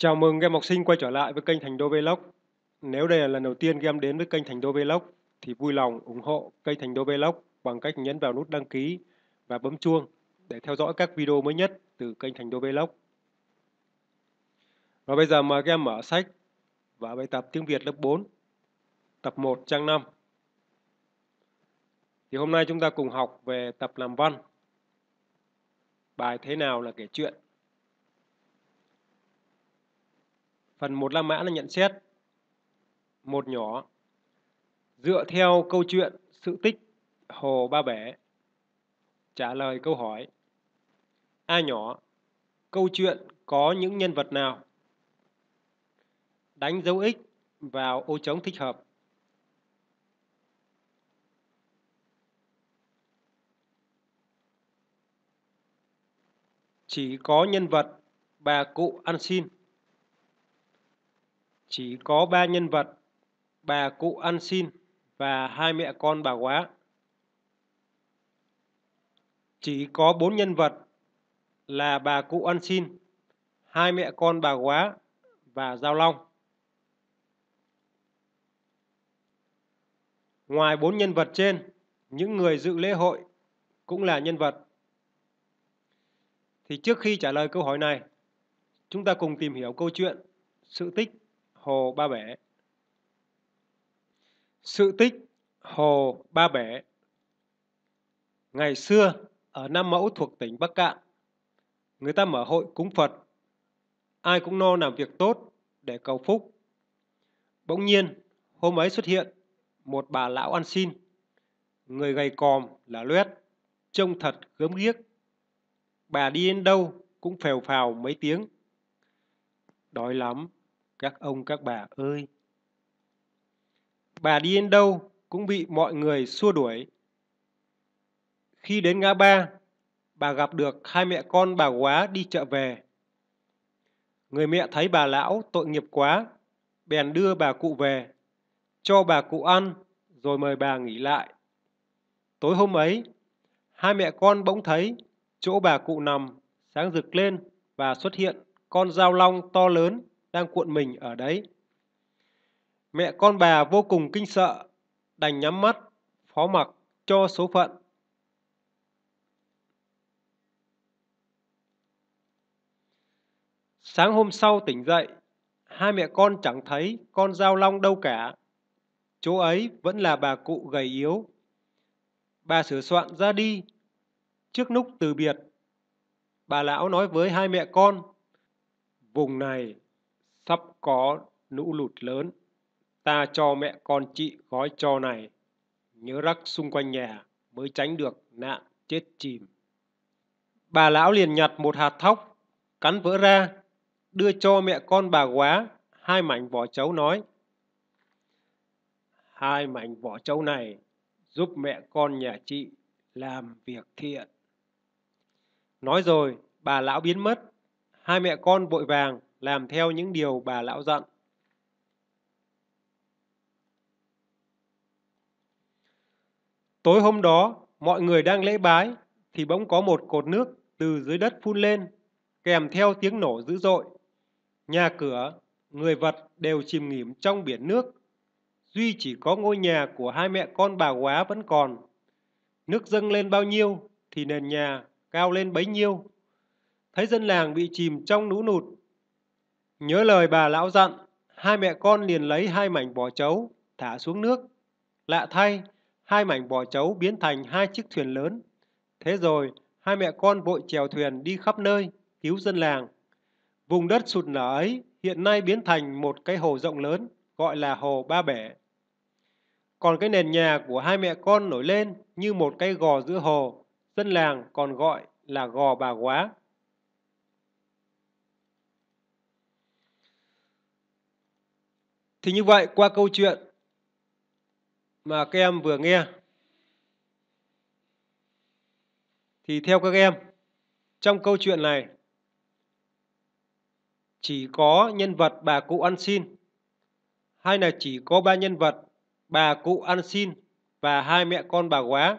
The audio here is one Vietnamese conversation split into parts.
Chào mừng các em học sinh quay trở lại với kênh Thành Đô Vlog. Nếu đây là lần đầu tiên các em đến với kênh Thành Đô Vlog thì vui lòng ủng hộ kênh Thành Đô Vlog bằng cách nhấn vào nút đăng ký và bấm chuông để theo dõi các video mới nhất từ kênh Thành Đô Vlog. Và bây giờ mời các em mở sách và bài tập tiếng Việt lớp 4, tập 1 trang 5. Thì hôm nay chúng ta cùng học về tập làm văn. Bài thế nào là kể chuyện. Phần 1 La Mã là nhận xét. Một nhỏ. Dựa theo câu chuyện sự tích Hồ Ba Bể. Trả lời câu hỏi. A nhỏ. Câu chuyện có những nhân vật nào? Đánh dấu X vào ô trống thích hợp. Chỉ có nhân vật bà cụ ăn xin chỉ có ba nhân vật bà cụ ăn xin và hai mẹ con bà quá chỉ có bốn nhân vật là bà cụ ăn xin hai mẹ con bà quá và giao long ngoài bốn nhân vật trên những người dự lễ hội cũng là nhân vật thì trước khi trả lời câu hỏi này chúng ta cùng tìm hiểu câu chuyện sự tích hồ Ba Bể. Sự tích hồ Ba Bể Ngày xưa, ở Nam Mẫu thuộc tỉnh Bắc Cạn, người ta mở hội cúng Phật. Ai cũng no làm việc tốt để cầu phúc. Bỗng nhiên, hôm ấy xuất hiện một bà lão ăn xin. Người gầy còm là luet, trông thật gớm ghiếc. Bà đi đến đâu cũng phèo phào mấy tiếng. Đói lắm, các ông các bà ơi. Bà đi đến đâu cũng bị mọi người xua đuổi. Khi đến ngã ba, bà gặp được hai mẹ con bà quá đi chợ về. Người mẹ thấy bà lão tội nghiệp quá, bèn đưa bà cụ về, cho bà cụ ăn, rồi mời bà nghỉ lại. Tối hôm ấy, hai mẹ con bỗng thấy chỗ bà cụ nằm sáng rực lên và xuất hiện con dao long to lớn đang cuộn mình ở đấy. Mẹ con bà vô cùng kinh sợ, đành nhắm mắt, phó mặc cho số phận. Sáng hôm sau tỉnh dậy, hai mẹ con chẳng thấy con dao long đâu cả. Chỗ ấy vẫn là bà cụ gầy yếu. Bà sửa soạn ra đi. Trước lúc từ biệt, bà lão nói với hai mẹ con, vùng này sắp có lũ lụt lớn ta cho mẹ con chị gói cho này nhớ rắc xung quanh nhà mới tránh được nạn chết chìm bà lão liền nhặt một hạt thóc cắn vỡ ra đưa cho mẹ con bà quá hai mảnh vỏ chấu nói hai mảnh vỏ chấu này giúp mẹ con nhà chị làm việc thiện nói rồi bà lão biến mất hai mẹ con vội vàng làm theo những điều bà lão dặn. Tối hôm đó, mọi người đang lễ bái thì bỗng có một cột nước từ dưới đất phun lên, kèm theo tiếng nổ dữ dội. Nhà cửa, người vật đều chìm nghỉm trong biển nước. Duy chỉ có ngôi nhà của hai mẹ con bà quá vẫn còn. Nước dâng lên bao nhiêu thì nền nhà cao lên bấy nhiêu. Thấy dân làng bị chìm trong nú nụt Nhớ lời bà lão dặn, hai mẹ con liền lấy hai mảnh vỏ chấu, thả xuống nước. Lạ thay, hai mảnh vỏ chấu biến thành hai chiếc thuyền lớn. Thế rồi, hai mẹ con vội chèo thuyền đi khắp nơi, cứu dân làng. Vùng đất sụt nở ấy hiện nay biến thành một cái hồ rộng lớn, gọi là hồ Ba Bể. Còn cái nền nhà của hai mẹ con nổi lên như một cái gò giữa hồ, dân làng còn gọi là gò bà quá. Thì như vậy qua câu chuyện mà các em vừa nghe thì theo các em trong câu chuyện này chỉ có nhân vật bà cụ ăn xin hay là chỉ có ba nhân vật bà cụ ăn xin và hai mẹ con bà quá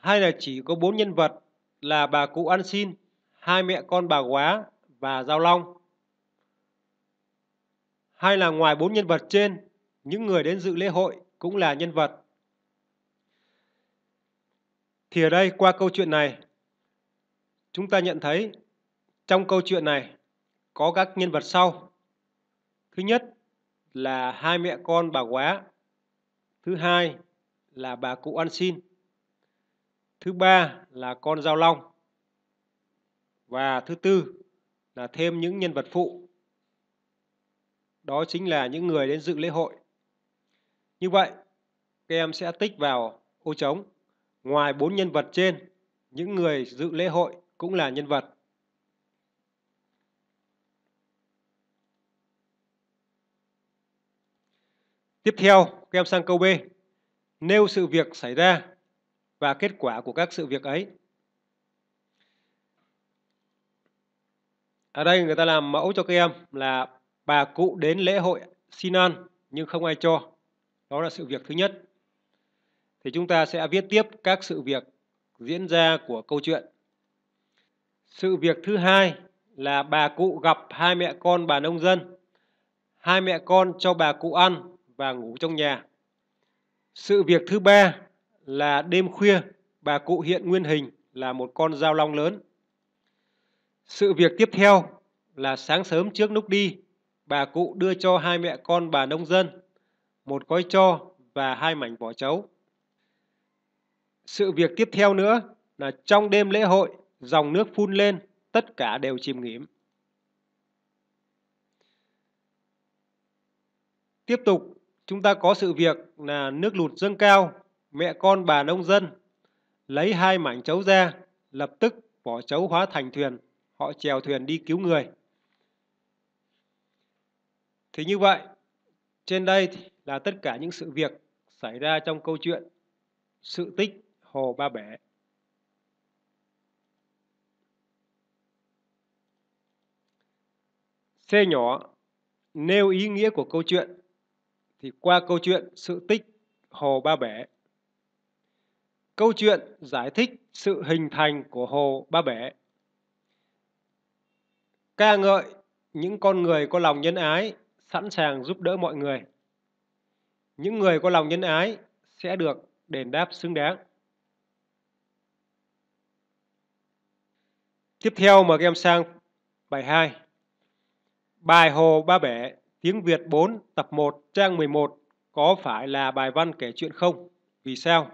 hay là chỉ có bốn nhân vật là bà cụ ăn xin hai mẹ con bà quá và giao long hay là ngoài bốn nhân vật trên, những người đến dự lễ hội cũng là nhân vật. Thì ở đây qua câu chuyện này, chúng ta nhận thấy trong câu chuyện này có các nhân vật sau. Thứ nhất là hai mẹ con bà quá. Thứ hai là bà cụ ăn xin. Thứ ba là con giao long. Và thứ tư là thêm những nhân vật phụ đó chính là những người đến dự lễ hội. Như vậy, các em sẽ tích vào ô trống. Ngoài bốn nhân vật trên, những người dự lễ hội cũng là nhân vật. Tiếp theo, các em sang câu B. Nêu sự việc xảy ra và kết quả của các sự việc ấy. Ở đây người ta làm mẫu cho các em là bà cụ đến lễ hội xin ăn nhưng không ai cho. Đó là sự việc thứ nhất. Thì chúng ta sẽ viết tiếp các sự việc diễn ra của câu chuyện. Sự việc thứ hai là bà cụ gặp hai mẹ con bà nông dân. Hai mẹ con cho bà cụ ăn và ngủ trong nhà. Sự việc thứ ba là đêm khuya bà cụ hiện nguyên hình là một con dao long lớn. Sự việc tiếp theo là sáng sớm trước lúc đi, bà cụ đưa cho hai mẹ con bà nông dân một gói cho và hai mảnh vỏ chấu. Sự việc tiếp theo nữa là trong đêm lễ hội, dòng nước phun lên, tất cả đều chìm nghỉm. Tiếp tục, chúng ta có sự việc là nước lụt dâng cao, mẹ con bà nông dân lấy hai mảnh chấu ra, lập tức vỏ chấu hóa thành thuyền, họ chèo thuyền đi cứu người. Thì như vậy, trên đây là tất cả những sự việc xảy ra trong câu chuyện sự tích Hồ Ba Bể. C nhỏ nêu ý nghĩa của câu chuyện thì qua câu chuyện sự tích Hồ Ba Bể. Câu chuyện giải thích sự hình thành của Hồ Ba Bể. Ca ngợi những con người có lòng nhân ái sẵn sàng giúp đỡ mọi người. Những người có lòng nhân ái sẽ được đền đáp xứng đáng. Tiếp theo mời các em sang bài 2. Bài Hồ Ba Bể, tiếng Việt 4, tập 1, trang 11 có phải là bài văn kể chuyện không? Vì sao?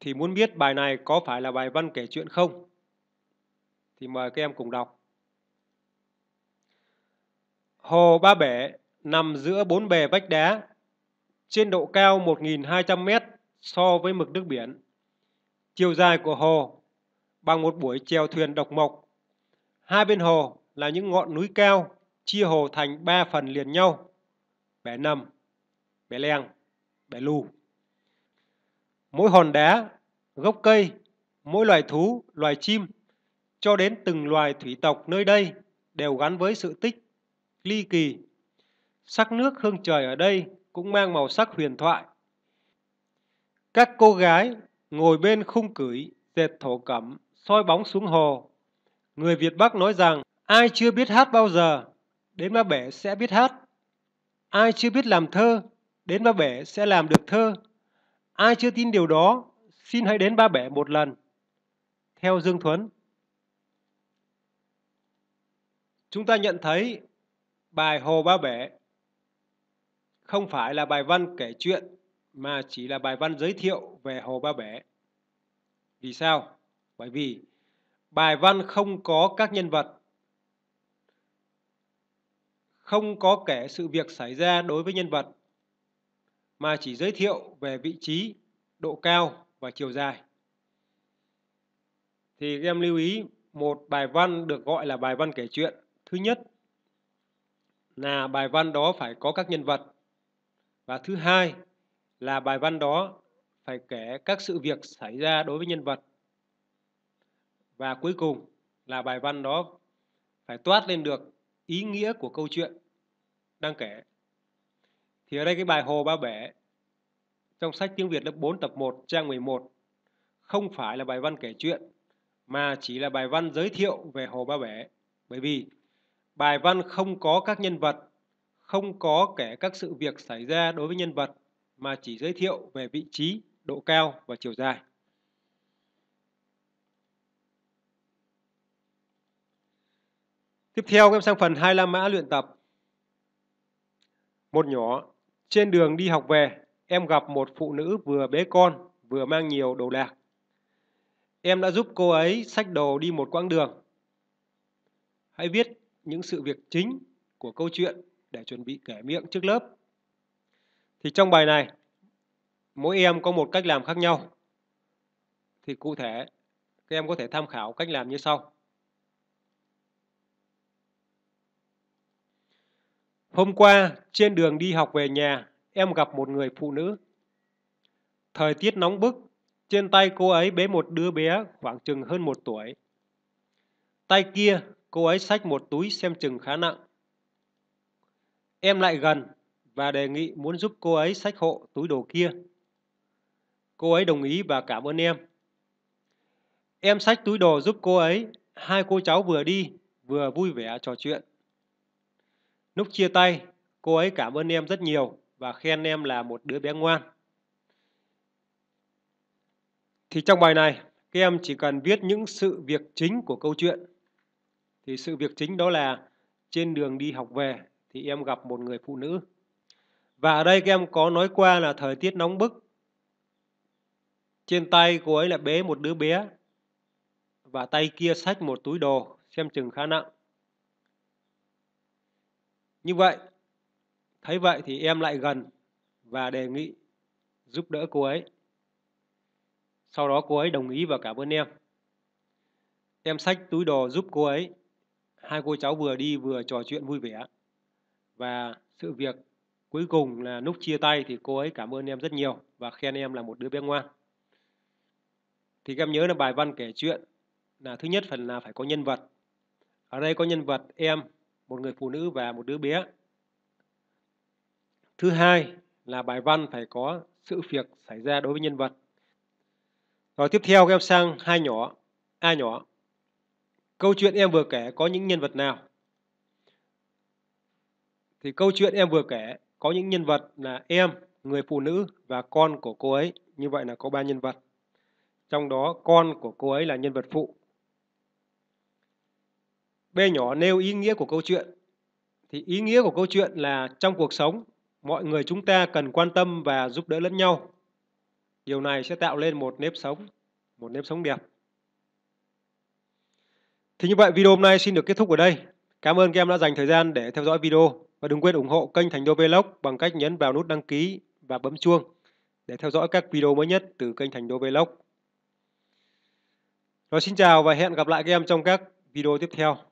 Thì muốn biết bài này có phải là bài văn kể chuyện không? Thì mời các em cùng đọc. Hồ Ba Bể nằm giữa bốn bề vách đá, trên độ cao 1.200 mét so với mực nước biển. Chiều dài của hồ bằng một buổi chèo thuyền độc mộc. Hai bên hồ là những ngọn núi cao chia hồ thành ba phần liền nhau. Bể nằm, Bể Leng, Bể Lù. Mỗi hòn đá, gốc cây, mỗi loài thú, loài chim cho đến từng loài thủy tộc nơi đây đều gắn với sự tích ly kỳ. Sắc nước hương trời ở đây cũng mang màu sắc huyền thoại. Các cô gái ngồi bên khung cửi, dệt thổ cẩm, soi bóng xuống hồ. Người Việt Bắc nói rằng, ai chưa biết hát bao giờ, đến ba bể sẽ biết hát. Ai chưa biết làm thơ, đến ba bể sẽ làm được thơ. Ai chưa tin điều đó, xin hãy đến ba bể một lần. Theo Dương Thuấn, chúng ta nhận thấy Bài Hồ Ba Bể không phải là bài văn kể chuyện mà chỉ là bài văn giới thiệu về Hồ Ba Bể. Vì sao? Bởi vì bài văn không có các nhân vật, không có kể sự việc xảy ra đối với nhân vật, mà chỉ giới thiệu về vị trí, độ cao và chiều dài. Thì em lưu ý, một bài văn được gọi là bài văn kể chuyện. Thứ nhất là bài văn đó phải có các nhân vật. Và thứ hai là bài văn đó phải kể các sự việc xảy ra đối với nhân vật. Và cuối cùng là bài văn đó phải toát lên được ý nghĩa của câu chuyện đang kể. Thì ở đây cái bài Hồ Ba Bể trong sách tiếng Việt lớp 4 tập 1 trang 11 không phải là bài văn kể chuyện mà chỉ là bài văn giới thiệu về Hồ Ba Bể bởi vì Bài văn không có các nhân vật, không có kể các sự việc xảy ra đối với nhân vật mà chỉ giới thiệu về vị trí, độ cao và chiều dài. Tiếp theo em sang phần hai la mã luyện tập. Một nhỏ, trên đường đi học về, em gặp một phụ nữ vừa bế con, vừa mang nhiều đồ đạc. Em đã giúp cô ấy xách đồ đi một quãng đường. Hãy viết những sự việc chính của câu chuyện để chuẩn bị kể miệng trước lớp. Thì trong bài này, mỗi em có một cách làm khác nhau. Thì cụ thể, các em có thể tham khảo cách làm như sau. Hôm qua, trên đường đi học về nhà, em gặp một người phụ nữ. Thời tiết nóng bức, trên tay cô ấy bế một đứa bé khoảng chừng hơn một tuổi. Tay kia cô ấy xách một túi xem chừng khá nặng. Em lại gần và đề nghị muốn giúp cô ấy xách hộ túi đồ kia. Cô ấy đồng ý và cảm ơn em. Em xách túi đồ giúp cô ấy, hai cô cháu vừa đi vừa vui vẻ trò chuyện. Lúc chia tay, cô ấy cảm ơn em rất nhiều và khen em là một đứa bé ngoan. Thì trong bài này, các em chỉ cần viết những sự việc chính của câu chuyện thì sự việc chính đó là trên đường đi học về thì em gặp một người phụ nữ và ở đây các em có nói qua là thời tiết nóng bức trên tay cô ấy là bế một đứa bé và tay kia xách một túi đồ xem chừng khá nặng như vậy thấy vậy thì em lại gần và đề nghị giúp đỡ cô ấy sau đó cô ấy đồng ý và cảm ơn em em xách túi đồ giúp cô ấy hai cô cháu vừa đi vừa trò chuyện vui vẻ. Và sự việc cuối cùng là lúc chia tay thì cô ấy cảm ơn em rất nhiều và khen em là một đứa bé ngoan. Thì các em nhớ là bài văn kể chuyện là thứ nhất phần là phải có nhân vật. Ở đây có nhân vật em, một người phụ nữ và một đứa bé. Thứ hai là bài văn phải có sự việc xảy ra đối với nhân vật. Rồi tiếp theo các em sang hai nhỏ, A nhỏ câu chuyện em vừa kể có những nhân vật nào thì câu chuyện em vừa kể có những nhân vật là em người phụ nữ và con của cô ấy như vậy là có ba nhân vật trong đó con của cô ấy là nhân vật phụ b nhỏ nêu ý nghĩa của câu chuyện thì ý nghĩa của câu chuyện là trong cuộc sống mọi người chúng ta cần quan tâm và giúp đỡ lẫn nhau điều này sẽ tạo lên một nếp sống một nếp sống đẹp thì như vậy video hôm nay xin được kết thúc ở đây. Cảm ơn các em đã dành thời gian để theo dõi video và đừng quên ủng hộ kênh Thành Đô Vlog bằng cách nhấn vào nút đăng ký và bấm chuông để theo dõi các video mới nhất từ kênh Thành Đô Vlog. Rồi xin chào và hẹn gặp lại các em trong các video tiếp theo.